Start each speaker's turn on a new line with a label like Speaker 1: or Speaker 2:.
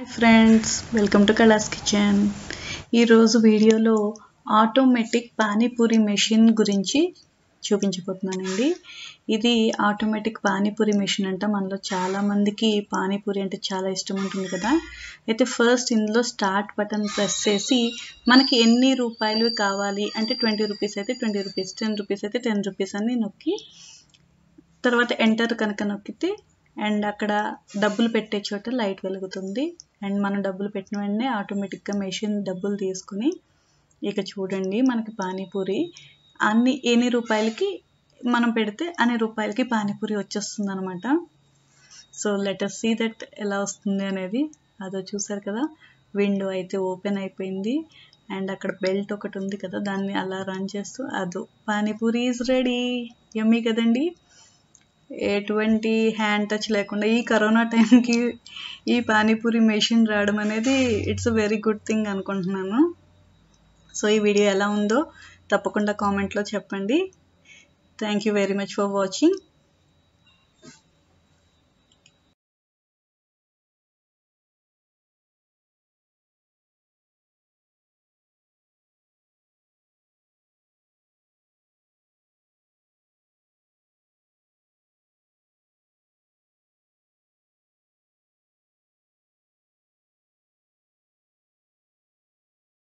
Speaker 1: hi friends welcome to Kalas kitchen ఈరోజు వీడియోలో automatic panipuri machine గురించి చూపించబోతున్నానండి ఇది ఆటోమేటిక్ పానీపూరి మెషిన్ అంట మనలో చాలామందికి పానీపూరి అంటే చాలా ఇష్టం ఉంటుంది కదా అయితే ఫస్ట్ ఇందులో స్టార్ట్ బటన్ ప్రెస్ చేసి మనకి ఎన్ని రూపాయలు కావాలి అంటే ట్వంటీ రూపీస్ అయితే ట్వంటీ రూపీస్ టెన్ రూపీస్ అయితే టెన్ రూపీస్ అని నొక్కి తర్వాత ఎంటర్ కనుక నొక్కితే అండ్ అక్కడ డబ్బులు పెట్టే చోట లైట్ వెలుగుతుంది అండ్ మనం డబ్బులు పెట్టిన వెంటనే ఆటోమేటిక్గా మెషిన్ డబ్బులు తీసుకుని ఇక చూడండి మనకి పానీపూరి అన్ని ఎన్ని రూపాయలకి మనం పెడితే అన్ని రూపాయలకి పానీపూరి వచ్చేస్తుంది అనమాట సో లెటర్ సీ దట్ ఎలా వస్తుంది అనేది అదో చూసారు కదా విండో అయితే ఓపెన్ అయిపోయింది అండ్ అక్కడ బెల్ట్ ఒకటి ఉంది కదా దాన్ని అలా రన్ చేస్తూ అదో పానీపూరి ఈజ్ రెడీ ఎమ్మీ కదండి ఎటువంటి హ్యాండ్ టచ్ లేకుండా ఈ కరోనా టైంకి ఈ పానీపూరి మెషిన్ రావడం అనేది it's a very good thing అనుకుంటున్నాను సో ఈ వీడియో ఎలా ఉందో తప్పకుండా కామెంట్లో చెప్పండి thank you very much for watching